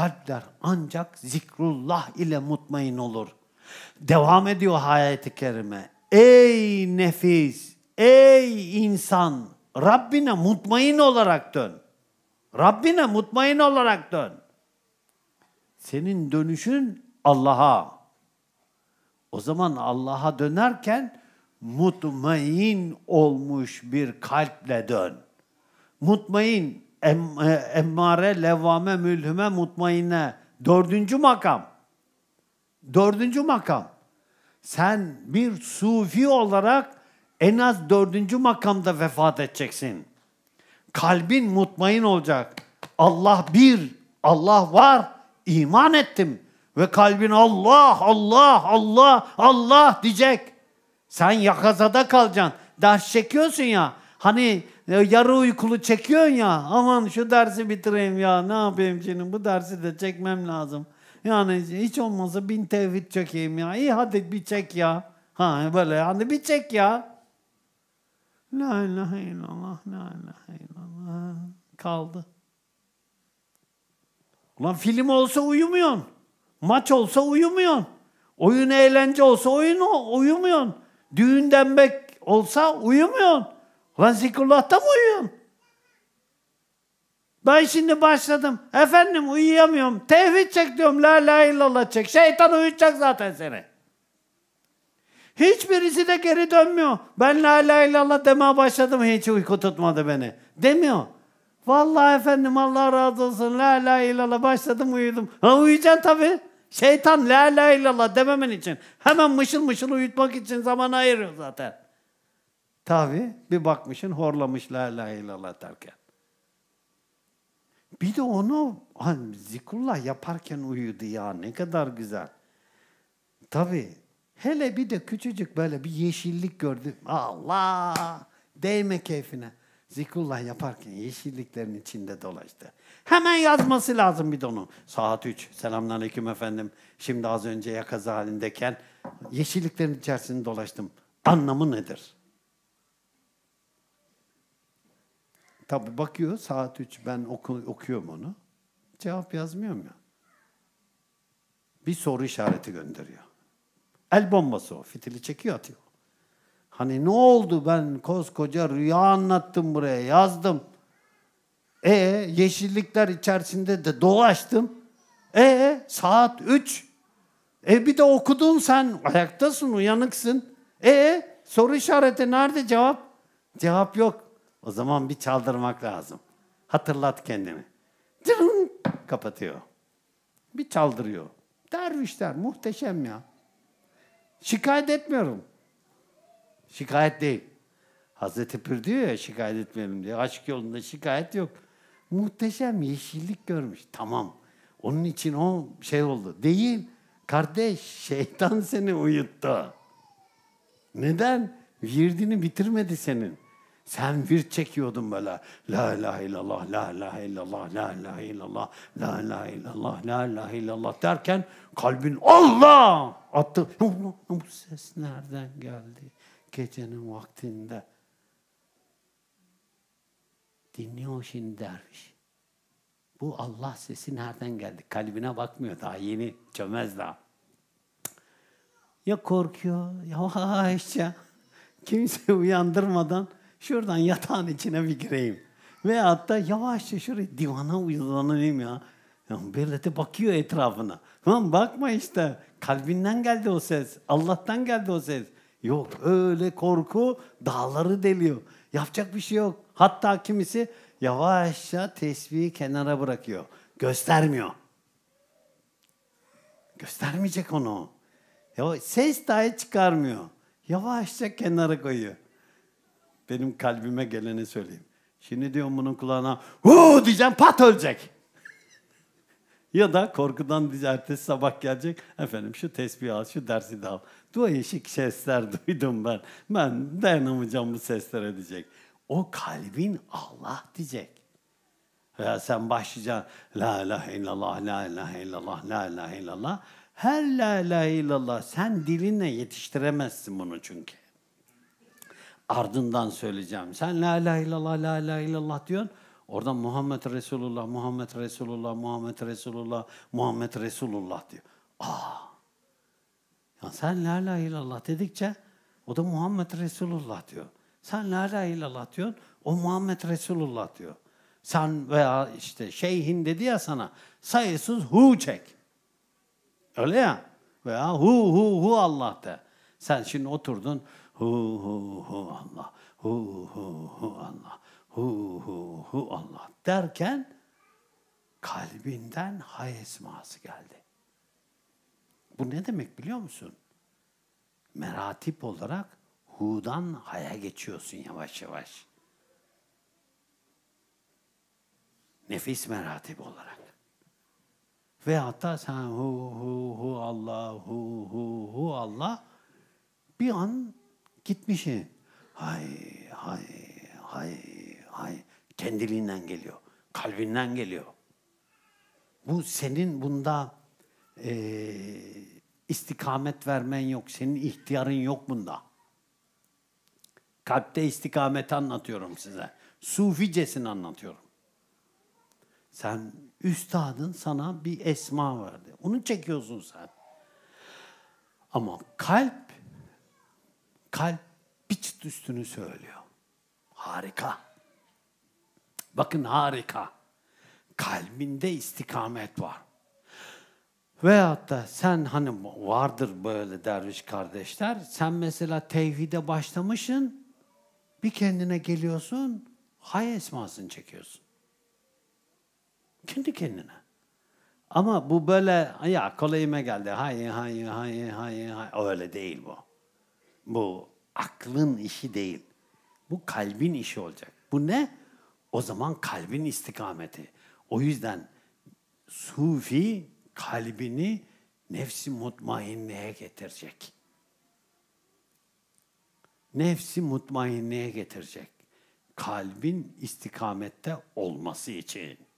kalpler ancak zikrullah ile mutmain olur. Devam ediyor hayati kerime. Ey nefis, ey insan Rabbine mutmain olarak dön. Rabbine mutmain olarak dön. Senin dönüşün Allah'a. O zaman Allah'a dönerken mutmain olmuş bir kalple dön. Mutmain em, e, emmare, levvame, mülhüme, mutmainne. Dördüncü makam. Dördüncü makam. Sen bir sufi olarak en az dördüncü makamda vefat edeceksin. Kalbin mutmain olacak. Allah bir, Allah var. iman ettim. Ve kalbin Allah, Allah, Allah, Allah diyecek. Sen yakazada kalacaksın. Ders çekiyorsun ya. Hani yarı uykulu çekiyorsun ya. Aman şu dersi bitireyim ya. Ne yapayım şimdi bu dersi de çekmem lazım. Yani hiç olmazsa bin tevhid çekeyim ya. İyi hadi bir çek ya. Ha böyle hadi bir çek ya. La ilahe illallah, la ilahe illallah. Kaldı. Ulan film olsa uyumuyorsun. Maç olsa uyumuyorsun. Oyun eğlence olsa oyun uyumuyorsun. Düğünden bek olsa uyumuyorsun. Lan mı uyuyorum. Ben şimdi başladım. Efendim uyuyamıyorum. Tevhid çek diyorum. La la illallah çek. Şeytan uyutacak zaten seni. Hiçbirisi de geri dönmüyor. Ben la la illallah demeye başladım. Hiç uyku tutmadı beni. Demiyor. Vallahi efendim Allah razı olsun. La la illallah başladım uyudum. Ha uyuyacaksın tabii. Şeytan la la illallah dememen için. Hemen mışıl mışıl uyutmak için zaman ayırıyor zaten. Tabi bir bakmışın horlamış la ilahe illallah derken. Bir de onu hani zikrullah yaparken uyudu ya ne kadar güzel. Tabi hele bir de küçücük böyle bir yeşillik gördü. Allah değme keyfine. Zikrullah yaparken yeşilliklerin içinde dolaştı. Hemen yazması lazım bir de onu. Saat 3. Selamünaleyküm efendim. Şimdi az önce yakaza halindeyken yeşilliklerin içerisinde dolaştım. Anlamı nedir?'' Tabi bakıyor saat 3 ben oku, okuyorum onu. Cevap yazmıyorum ya. Bir soru işareti gönderiyor. El bombası o. Fitili çekiyor atıyor. Hani ne oldu ben koskoca rüya anlattım buraya yazdım. E yeşillikler içerisinde de dolaştım. E saat 3. E bir de okudun sen ayaktasın uyanıksın. E soru işareti nerede cevap? Cevap yok. O zaman bir çaldırmak lazım. Hatırlat kendini. Tırın, kapatıyor. Bir çaldırıyor. Dervişler muhteşem ya. Şikayet etmiyorum. Şikayet değil. Hazreti Pür diyor ya şikayet etmeyelim diye. Aşk yolunda şikayet yok. Muhteşem yeşillik görmüş. Tamam. Onun için o şey oldu. Değil. Kardeş şeytan seni uyuttu. Neden? Virdini bitirmedi senin. Sen vir çekiyordun böyle. La ilahe illallah, la ilahe illallah, la ilahe illallah, la ilahe illallah, la ilahe illallah derken kalbin Allah attı. Bu ses nereden geldi? Gecenin vaktinde. Dinliyor şimdi derviş. Bu Allah sesi nereden geldi? Kalbine bakmıyor daha yeni. Çömez daha. Ya korkuyor, ya işte Kimse uyandırmadan Şuradan yatağın içine bir gireyim. Veyahut da yavaşça şuraya divana uzanayım ya. ya Millete bakıyor etrafına. Lan bakma işte. Kalbinden geldi o ses. Allah'tan geldi o ses. Yok öyle korku dağları deliyor. Yapacak bir şey yok. Hatta kimisi yavaşça tesbihi kenara bırakıyor. Göstermiyor. Göstermeyecek onu. Ya ses dahi çıkarmıyor. Yavaşça kenara koyuyor. Benim kalbime geleni söyleyeyim. Şimdi diyorum bunun kulağına hu diyeceğim pat ölecek. ya da korkudan diye ertesi sabah gelecek. Efendim şu tesbih al, şu dersi de al. Duayışık sesler duydum ben. Ben dayanamayacağım bu seslere diyecek. O kalbin Allah diyecek. Veya sen başlayacaksın. La ilahe illallah, la ilahe illallah, la ilahe illallah. Her la ilahe illallah. Sen dilinle yetiştiremezsin bunu çünkü ardından söyleyeceğim. Sen la ilahe illallah, la ilahe illallah diyorsun. Oradan Muhammed Resulullah, Muhammed Resulullah, Muhammed Resulullah, Muhammed Resulullah diyor. Aa! Ya sen la ilahe illallah dedikçe o da Muhammed Resulullah diyor. Sen la ilahe illallah diyorsun, o Muhammed Resulullah diyor. Sen veya işte şeyhin dedi ya sana sayısız hu çek. Öyle ya. Veya hu hu hu Allah de. Sen şimdi oturdun Hu hu hu Allah. Hu hu hu Allah. Hu hu hu Allah derken kalbinden hay esması geldi. Bu ne demek biliyor musun? Meratip olarak hu'dan haya geçiyorsun yavaş yavaş. Nefis meratip olarak. Ve hatta sen hu hu hu Allah hu hu hu Allah bir an Gitmişi. Hay hay hay hay. Kendiliğinden geliyor. Kalbinden geliyor. Bu senin bunda e, istikamet vermen yok. Senin ihtiyarın yok bunda. Kalpte istikameti anlatıyorum size. Suficesini anlatıyorum. Sen üstadın sana bir esma verdi. Onu çekiyorsun sen. Ama kalp Kalp bir çıt üstünü söylüyor. Harika. Bakın harika. Kalbinde istikamet var. Veyahut da sen hani vardır böyle derviş kardeşler. Sen mesela tevhide başlamışsın. Bir kendine geliyorsun. Hay esmasını çekiyorsun. Kendi kendine. Ama bu böyle ya kolayıma geldi. Hay hay hay hay hay. Öyle değil bu. Bu aklın işi değil. Bu kalbin işi olacak. Bu ne? O zaman kalbin istikameti. O yüzden sufi kalbini nefsi mutmainliğe getirecek. Nefsi mutmainliğe getirecek. Kalbin istikamette olması için.